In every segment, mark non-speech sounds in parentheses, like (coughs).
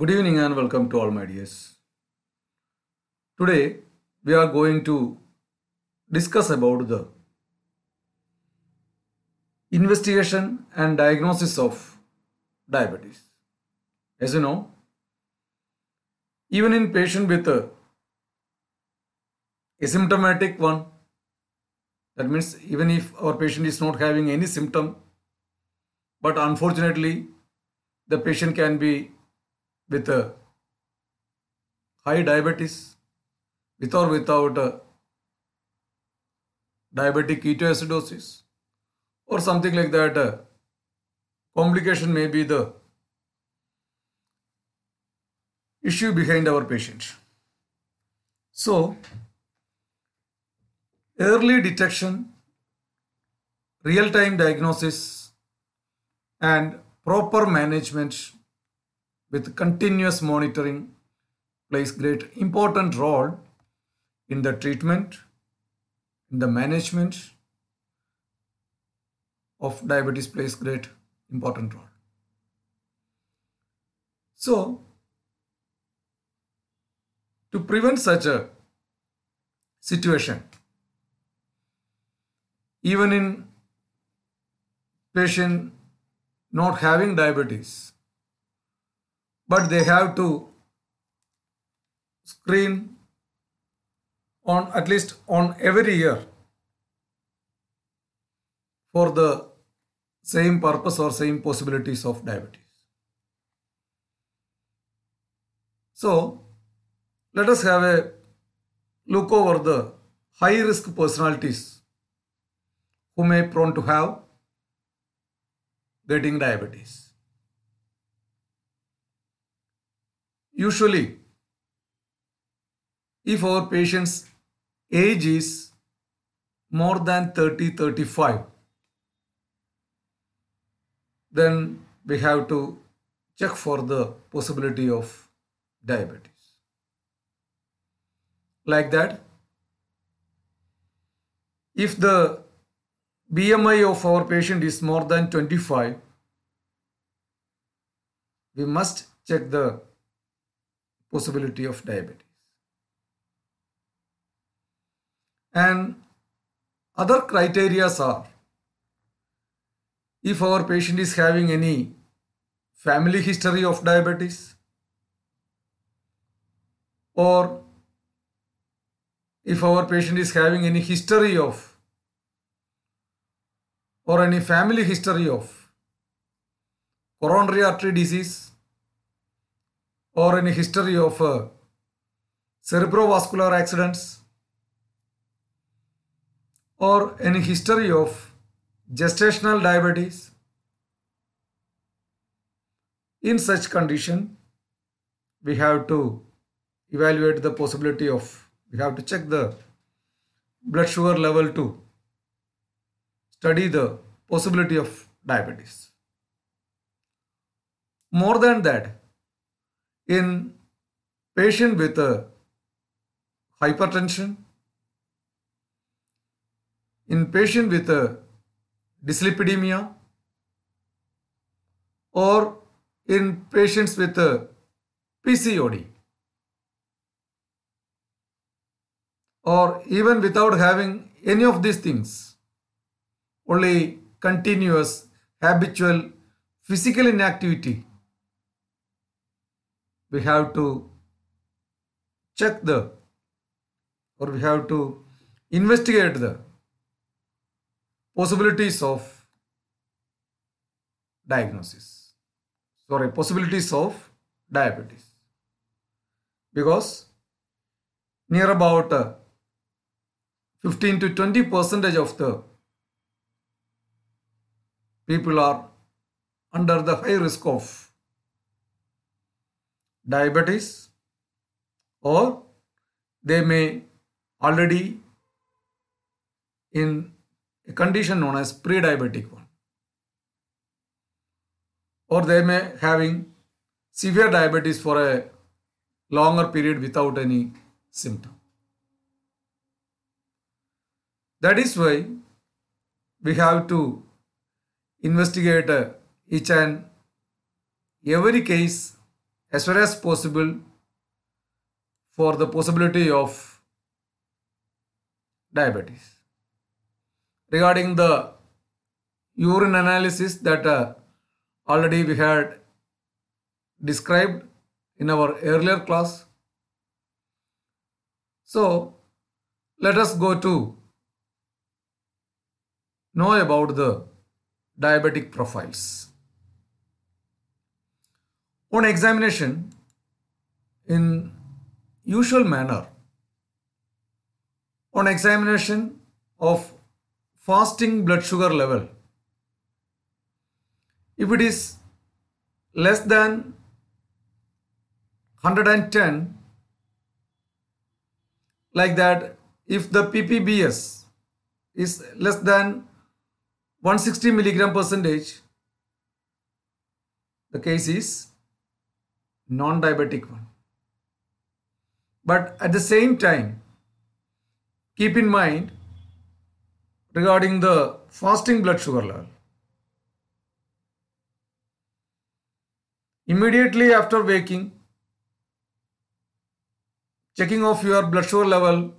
Good evening and welcome to all my dears. Today we are going to discuss about the investigation and diagnosis of diabetes. As you know, even in patient with a asymptomatic one, that means even if our patient is not having any symptom, but unfortunately the patient can be with a high diabetes, with or without a diabetic ketoacidosis or something like that. complication may be the issue behind our patient. So, early detection, real-time diagnosis and proper management with continuous monitoring plays great important role in the treatment, in the management of diabetes plays great important role. So, to prevent such a situation, even in patient not having diabetes, but they have to screen on at least on every year for the same purpose or same possibilities of diabetes. So let us have a look over the high risk personalities who may prone to have getting diabetes. Usually, if our patient's age is more than 30 35, then we have to check for the possibility of diabetes. Like that, if the BMI of our patient is more than 25, we must check the possibility of diabetes. And other criteria are if our patient is having any family history of diabetes or if our patient is having any history of or any family history of coronary artery disease or any history of uh, cerebrovascular accidents or any history of gestational diabetes. In such condition, we have to evaluate the possibility of, we have to check the blood sugar level to study the possibility of diabetes. More than that, in patient with a hypertension, in patient with a dyslipidemia, or in patients with a PCOD, or even without having any of these things, only continuous habitual physical inactivity we have to check the or we have to investigate the possibilities of diagnosis sorry possibilities of diabetes because near about uh, 15 to 20 percentage of the people are under the high risk of diabetes or they may already in a condition known as pre-diabetic one or they may having severe diabetes for a longer period without any symptom. That is why we have to investigate uh, each and every case as far as possible for the possibility of diabetes. Regarding the urine analysis that uh, already we had described in our earlier class. So, let us go to know about the diabetic profiles. On examination, in usual manner, on examination of fasting blood sugar level, if it is less than 110, like that, if the PPBS is less than 160 milligram percentage, the case is non-diabetic one. But at the same time, keep in mind regarding the fasting blood sugar level. Immediately after waking, checking off your blood sugar level,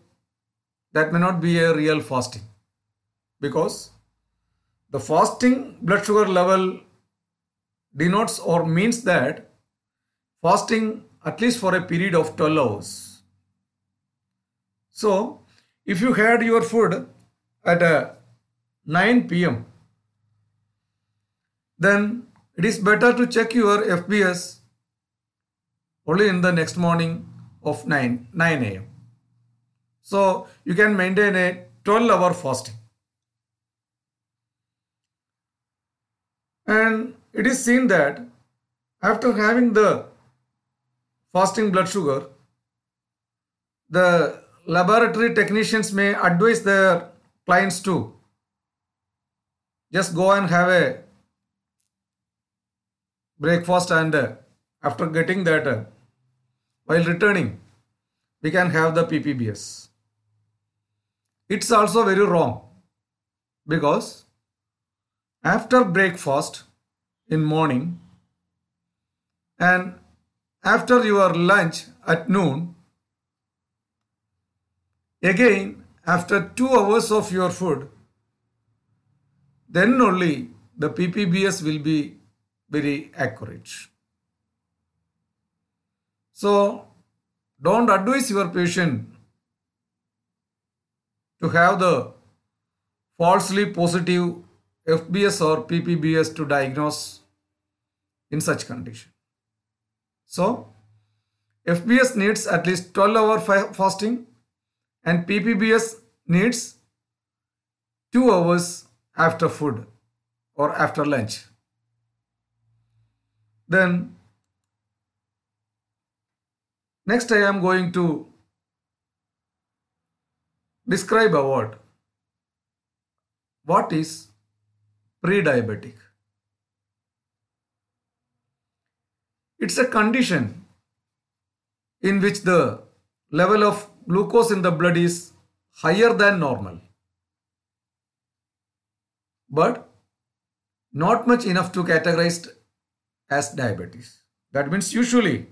that may not be a real fasting because the fasting blood sugar level denotes or means that fasting at least for a period of 12 hours. So, if you had your food at uh, 9 pm, then it is better to check your FBS only in the next morning of 9, 9 am. So, you can maintain a 12 hour fasting. And it is seen that after having the fasting blood sugar, the laboratory technicians may advise their clients to just go and have a breakfast and uh, after getting that uh, while returning we can have the ppbs it's also very wrong because after breakfast in morning and after your lunch at noon, again after 2 hours of your food, then only the PPBS will be very accurate. So don't advise your patient to have the falsely positive FBS or PPBS to diagnose in such condition. So, FBS needs at least 12 hour fasting and PPBS needs 2 hours after food or after lunch. Then next I am going to describe about what is pre-diabetic. It's a condition in which the level of glucose in the blood is higher than normal. But not much enough to categorize as diabetes. That means usually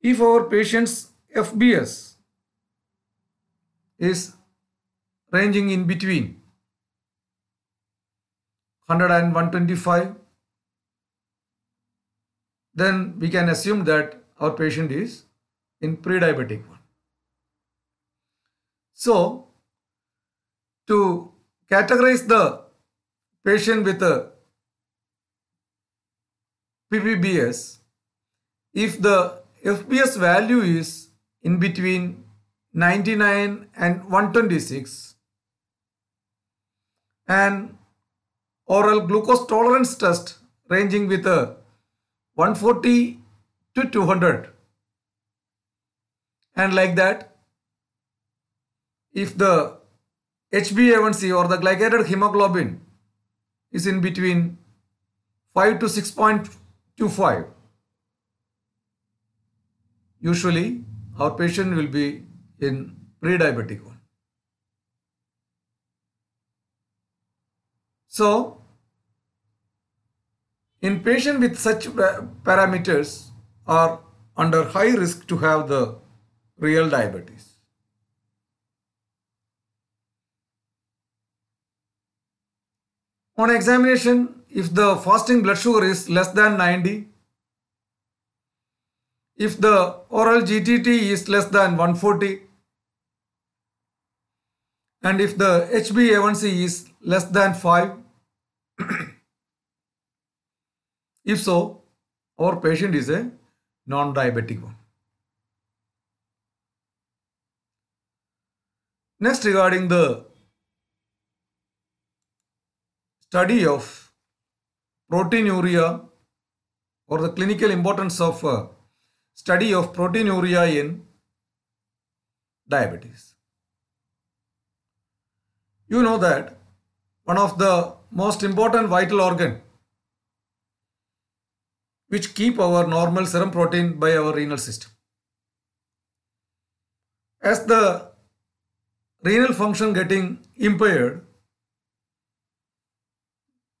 if our patient's FBS is ranging in between 100 and 125 then we can assume that our patient is in pre-diabetic one. So, to categorize the patient with a PPBS, if the FBS value is in between 99 and 126 and oral glucose tolerance test ranging with a 140 to 200 and like that if the HbA1c or the glycated hemoglobin is in between 5 to 6.25 usually our patient will be in pre-diabetic one so in patient with such parameters are under high risk to have the real diabetes. On examination, if the fasting blood sugar is less than 90, if the oral GTT is less than 140, and if the HbA1c is less than 5, if so, our patient is a non-diabetic one. Next regarding the study of proteinuria or the clinical importance of uh, study of proteinuria in diabetes. You know that one of the most important vital organ which keep our normal serum protein by our renal system. As the renal function getting impaired,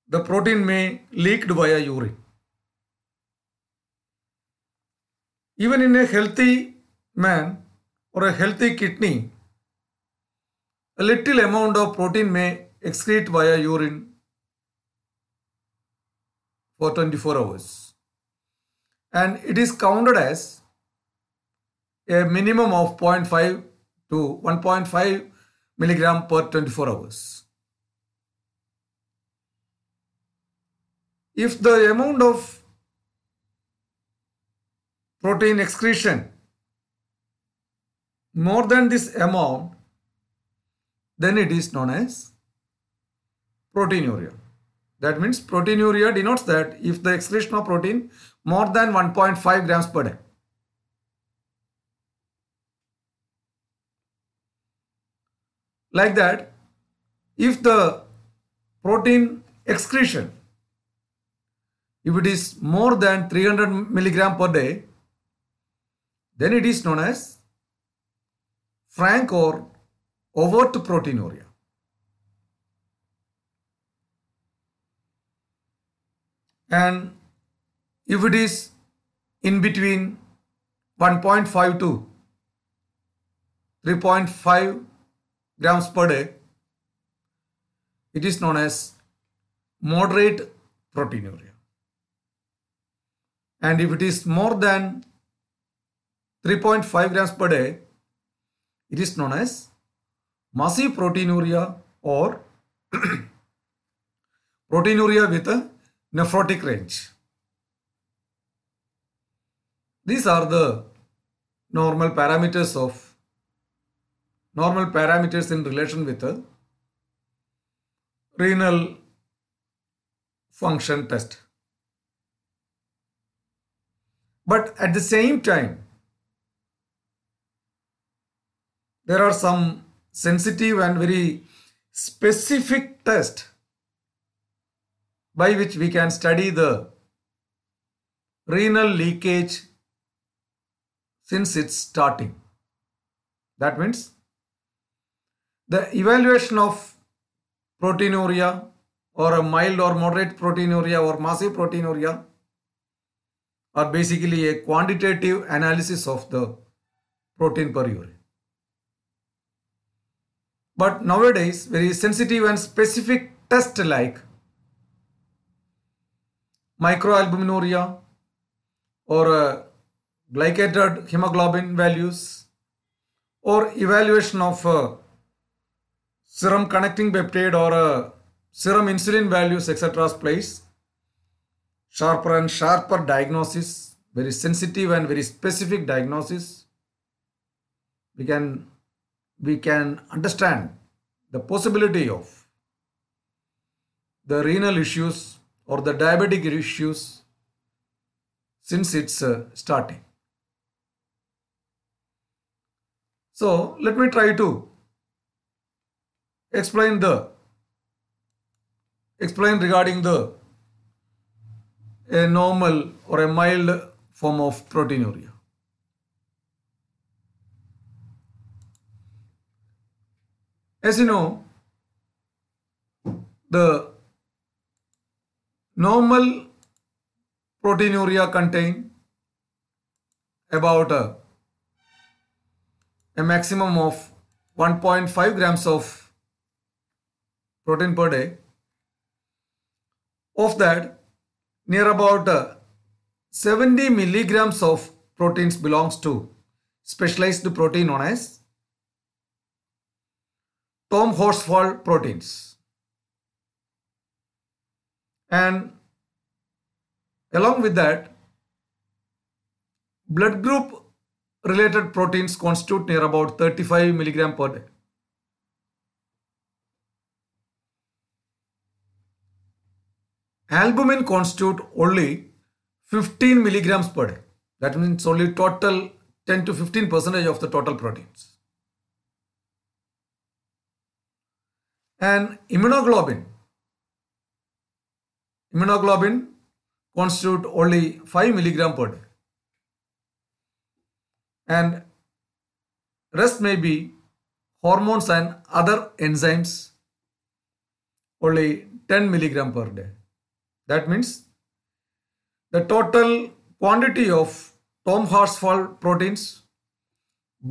the protein may leaked via urine. Even in a healthy man or a healthy kidney, a little amount of protein may excrete via urine for 24 hours and it is counted as a minimum of 0.5 to 1.5 milligram per 24 hours. If the amount of protein excretion more than this amount, then it is known as proteinuria. That means proteinuria denotes that if the excretion of protein more than 1.5 grams per day. Like that, if the protein excretion, if it is more than 300 milligram per day, then it is known as frank or overt proteinuria. And if it is in between 1.5 to 3.5 grams per day it is known as moderate proteinuria and if it is more than 3.5 grams per day it is known as massive proteinuria or (clears throat) proteinuria with a nephrotic range these are the normal parameters of normal parameters in relation with the renal function test. But at the same time, there are some sensitive and very specific tests by which we can study the renal leakage since its starting. That means the evaluation of proteinuria or a mild or moderate proteinuria or massive proteinuria are basically a quantitative analysis of the protein per urine. But nowadays, very sensitive and specific test like microalbuminuria or glycated hemoglobin values or evaluation of uh, serum connecting peptide or uh, serum insulin values etc. place sharper and sharper diagnosis very sensitive and very specific diagnosis we can we can understand the possibility of the renal issues or the diabetic issues since its uh, starting So let me try to explain the explain regarding the a normal or a mild form of proteinuria. As you know, the normal proteinuria contain about a a maximum of 1.5 grams of protein per day. Of that, near about uh, 70 milligrams of proteins belongs to specialized protein known as Tom Horsfall proteins. And along with that, blood group related proteins constitute near about 35 milligram per day. Albumin constitute only 15 milligrams per day. That means only total 10 to 15 percentage of the total proteins. And immunoglobulin, immunoglobulin constitute only 5 milligram per day and rest may be hormones and other enzymes only 10 milligram per day that means the total quantity of tom horsefall proteins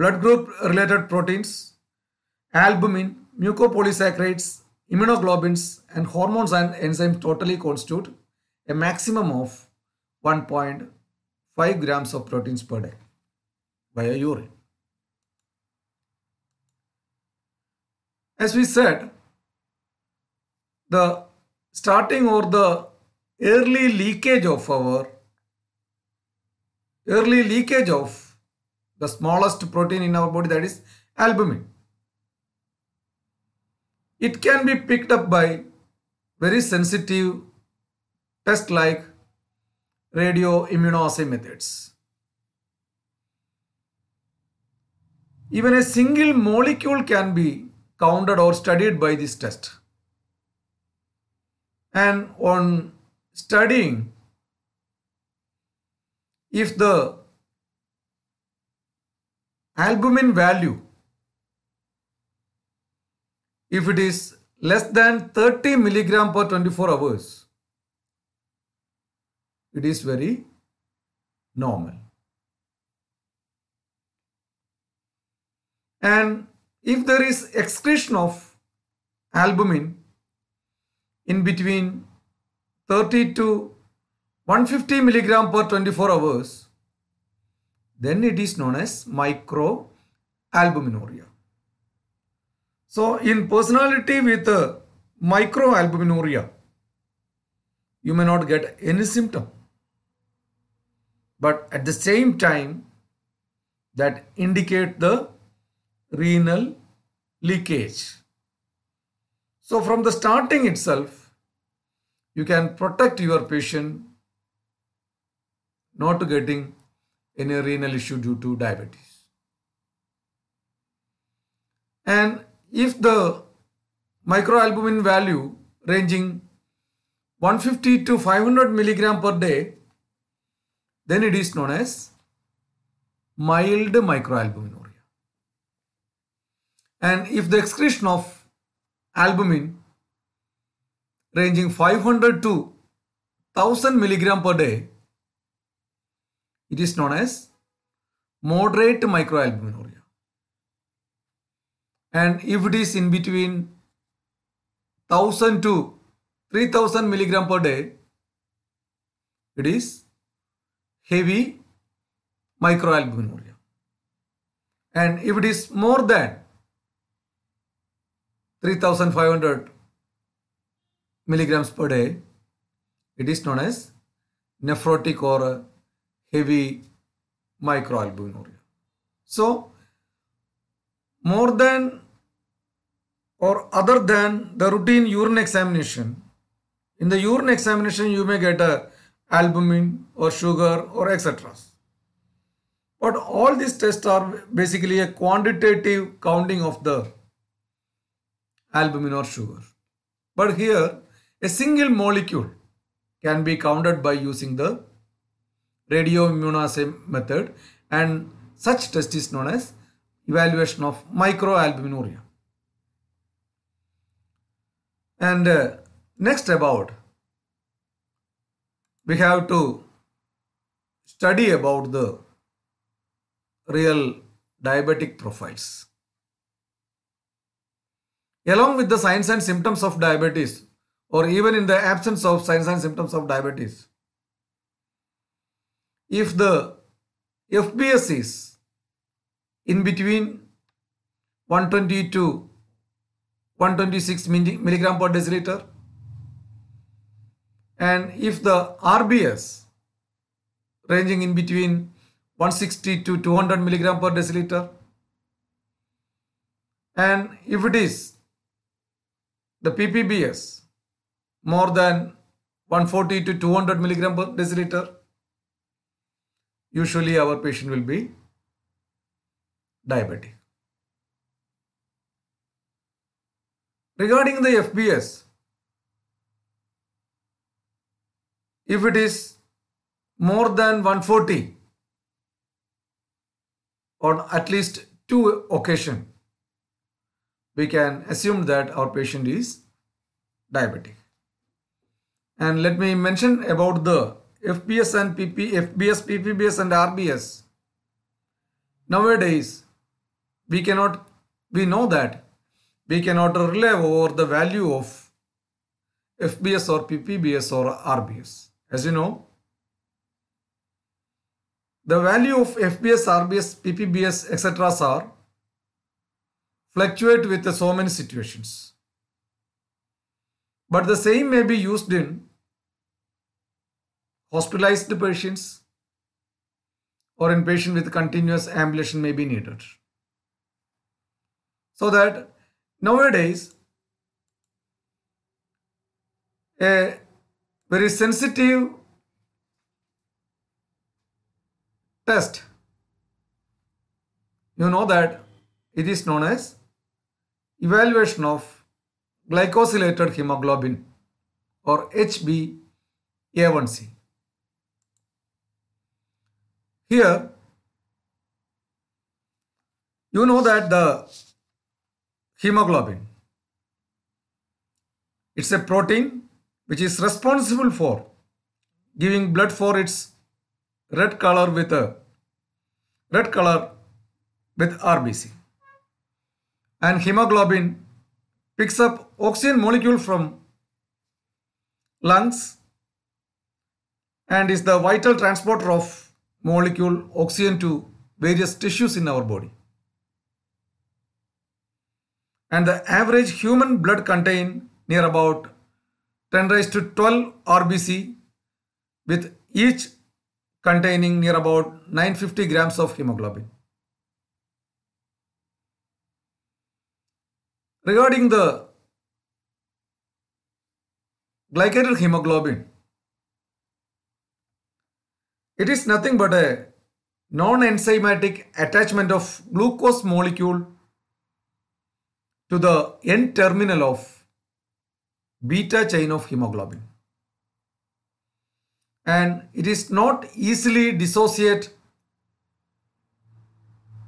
blood group related proteins albumin mucopolysaccharides immunoglobulins and hormones and enzymes totally constitute a maximum of 1.5 grams of proteins per day via urine. As we said, the starting or the early leakage of our early leakage of the smallest protein in our body that is albumin. It can be picked up by very sensitive test like radioimmunoassay methods. Even a single molecule can be counted or studied by this test. And on studying, if the albumin value, if it is less than 30 milligram per 24 hours, it is very normal. and if there is excretion of albumin in between 30 to 150 milligram per 24 hours then it is known as microalbuminuria so in personality with a uh, microalbuminuria you may not get any symptom but at the same time that indicate the renal leakage. So from the starting itself, you can protect your patient not getting any renal issue due to diabetes. And if the microalbumin value ranging 150 to 500 milligram per day, then it is known as mild microalbumin. And if the excretion of albumin ranging 500 to 1000 milligram per day, it is known as moderate microalbuminuria. And if it is in between 1000 to 3000 milligram per day, it is heavy microalbuminuria. And if it is more than 3500 milligrams per day, it is known as nephrotic or heavy microalbuminuria. So, more than or other than the routine urine examination, in the urine examination you may get a albumin or sugar or etc. But all these tests are basically a quantitative counting of the albumin or sugar. But here, a single molecule can be counted by using the radioimmunoassay method and such test is known as evaluation of microalbuminuria. And uh, next about, we have to study about the real diabetic profiles along with the signs and symptoms of diabetes or even in the absence of signs and symptoms of diabetes. If the FBS is in between 120 to 126 milligram per deciliter and if the RBS ranging in between 160 to 200 milligram per deciliter and if it is the PPBS more than 140 to 200 milligram per deciliter, usually our patient will be diabetic. Regarding the FBS, if it is more than 140 on at least two occasion we can assume that our patient is diabetic. And let me mention about the FBS and PP, FBS, PPBS and RBS. Nowadays, we cannot, we know that we cannot rely over the value of FBS or PPBS or RBS. As you know, the value of FBS, RBS, PPBS, etc. are fluctuate with so many situations. But the same may be used in hospitalized patients or in patient with continuous ambulation may be needed. So that nowadays a very sensitive test you know that it is known as evaluation of glycosylated hemoglobin or HbA1c. Here, you know that the hemoglobin, it's a protein which is responsible for giving blood for its red color with a red color with RBC and hemoglobin picks up oxygen molecule from lungs and is the vital transporter of molecule oxygen to various tissues in our body. And the average human blood contain near about 10 raised to 12 RBC with each containing near about 950 grams of hemoglobin. regarding the glycated hemoglobin it is nothing but a non-enzymatic attachment of glucose molecule to the N terminal of beta chain of hemoglobin. And it is not easily dissociate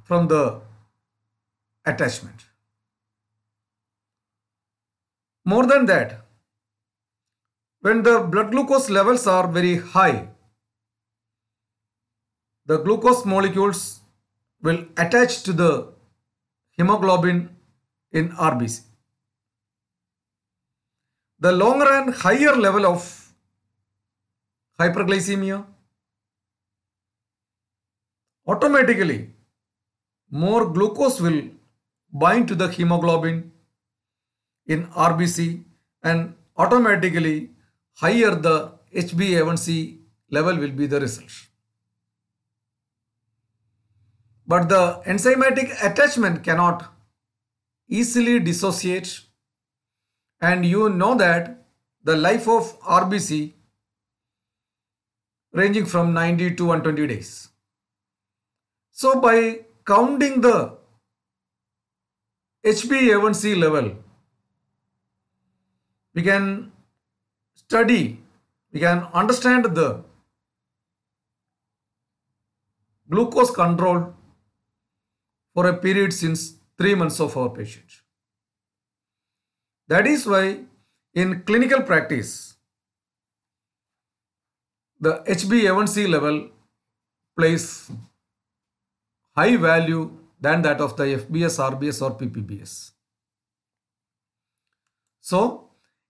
from the attachment. More than that, when the blood glucose levels are very high, the glucose molecules will attach to the hemoglobin in RBC. The longer and higher level of hyperglycemia automatically more glucose will bind to the hemoglobin in RBC and automatically higher the HbA1c level will be the result. But the enzymatic attachment cannot easily dissociate and you know that the life of RBC ranging from 90 to 120 days. So by counting the HbA1c level we can study, we can understand the glucose control for a period since 3 months of our patient. That is why in clinical practice, the HbA1c level plays high value than that of the FBS, RBS or PPBS. So,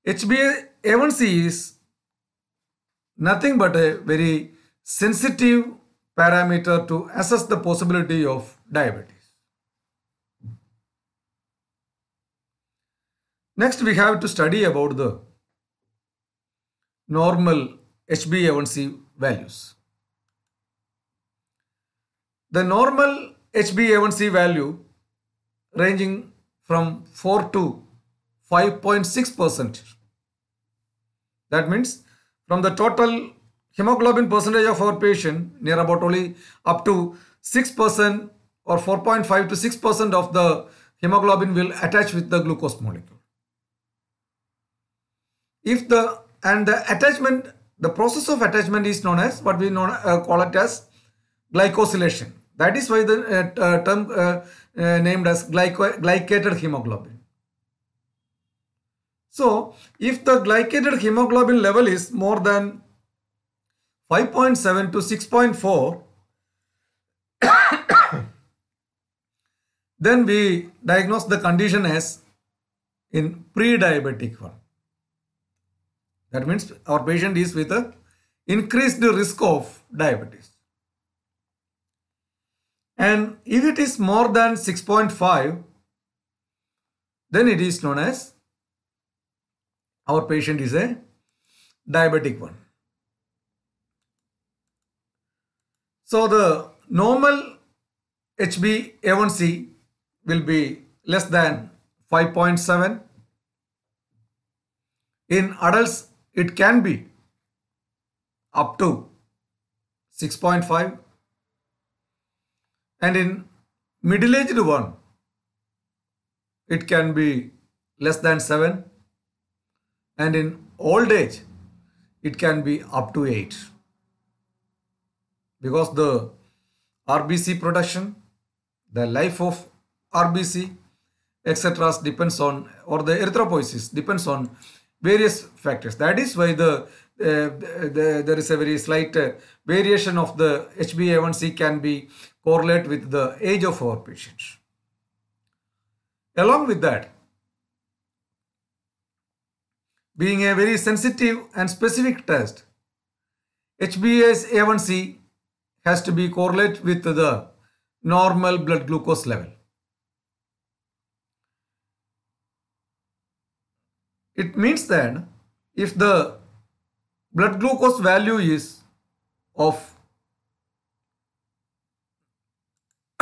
HbA1c is nothing but a very sensitive parameter to assess the possibility of diabetes. Next we have to study about the normal HbA1c values. The normal HbA1c value ranging from 4 to 5.6%. That means from the total hemoglobin percentage of our patient, near about only up to 6% or 4.5 to 6% of the hemoglobin will attach with the glucose molecule. If the and the attachment, the process of attachment is known as what we know uh, call it as glycosylation. That is why the uh, uh term uh, uh, named as glyco glycated hemoglobin. So if the glycated hemoglobin level is more than 5.7 to 6.4, (coughs) then we diagnose the condition as in pre-diabetic one. That means our patient is with a increased risk of diabetes. And if it is more than 6.5, then it is known as our patient is a diabetic one. So the normal HbA1c will be less than 5.7. In adults, it can be up to 6.5 and in middle-aged one, it can be less than 7 and in old age it can be up to 8 because the RBC production the life of RBC etc depends on or the erythropoiesis depends on various factors that is why the, uh, the there is a very slight uh, variation of the HbA1c can be correlate with the age of our patients along with that being a very sensitive and specific test, hba one A1C has to be correlated with the normal blood glucose level. It means that if the blood glucose value is of (coughs)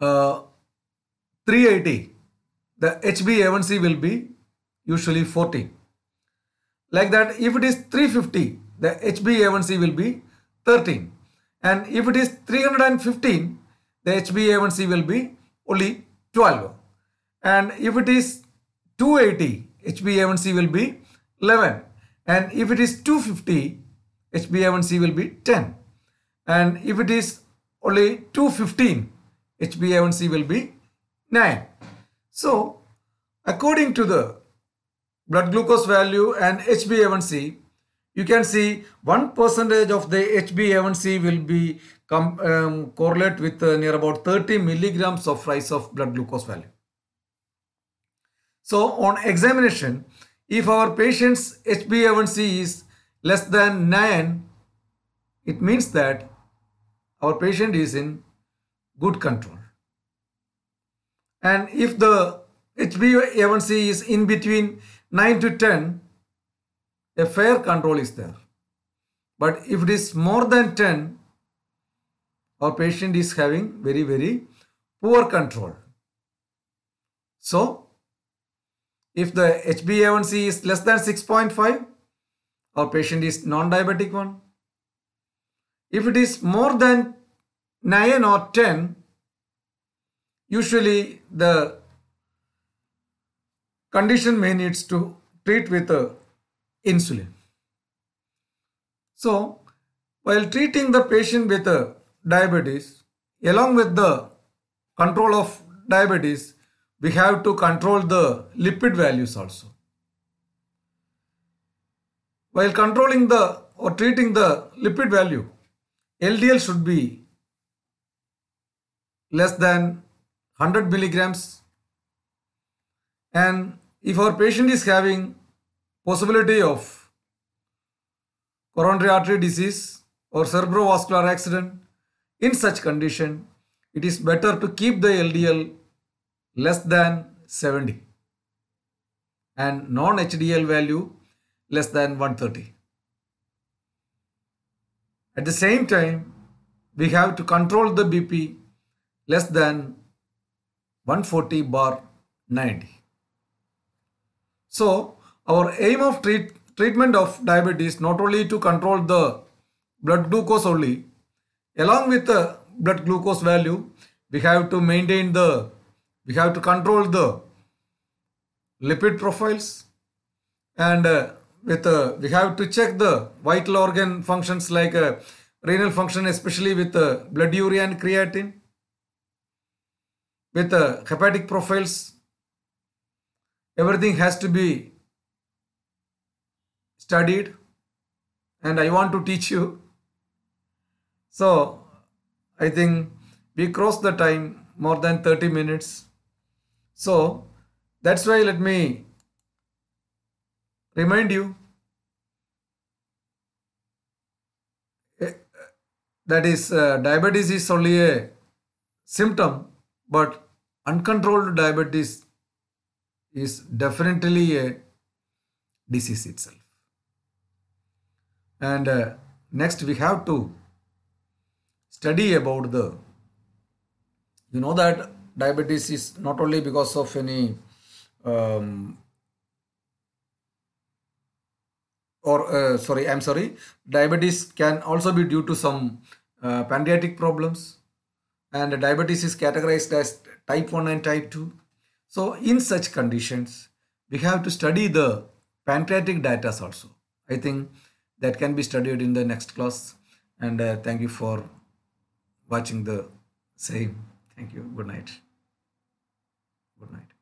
uh, 380, the HbA1c will be usually 40. Like that, if it is 350, the HbA1c will be 13. And if it is 315, the HbA1c will be only 12. And if it is 280, HbA1c will be 11. And if it is 250, HbA1c will be 10. And if it is only 215, HbA1c will be 9. So, according to the blood glucose value and HbA1c, you can see 1 percentage of the HbA1c will be correlated um, correlate with uh, near about 30 milligrams of rise of blood glucose value. So on examination, if our patient's HbA1c is less than 9, it means that our patient is in good control. And if the HbA1c is in between 9 to 10, a fair control is there. But if it is more than 10, our patient is having very, very poor control. So, if the HbA1c is less than 6.5, our patient is non-diabetic one. If it is more than 9 or 10, usually the condition may needs to treat with uh, insulin. So while treating the patient with uh, diabetes along with the control of diabetes we have to control the lipid values also. While controlling the or treating the lipid value LDL should be less than 100 milligrams and if our patient is having possibility of coronary artery disease or cerebrovascular accident, in such condition, it is better to keep the LDL less than 70 and non-HDL value less than 130. At the same time, we have to control the BP less than 140 bar 90. So our aim of treat, treatment of diabetes not only to control the blood glucose only, along with the blood glucose value, we have to maintain the, we have to control the lipid profiles and uh, with uh, we have to check the vital organ functions like uh, renal function especially with uh, blood urea and creatine with uh, hepatic profiles everything has to be studied and I want to teach you. So I think we crossed the time more than 30 minutes. So that's why let me remind you eh, that is uh, diabetes is only a symptom but uncontrolled diabetes is definitely a disease itself. And uh, next we have to study about the, you know that diabetes is not only because of any um, or uh, sorry i'm sorry diabetes can also be due to some uh, pancreatic problems and diabetes is categorized as type 1 and type 2 so in such conditions, we have to study the pancreatic data also. I think that can be studied in the next class. And uh, thank you for watching the same. Thank you. Good night. Good night.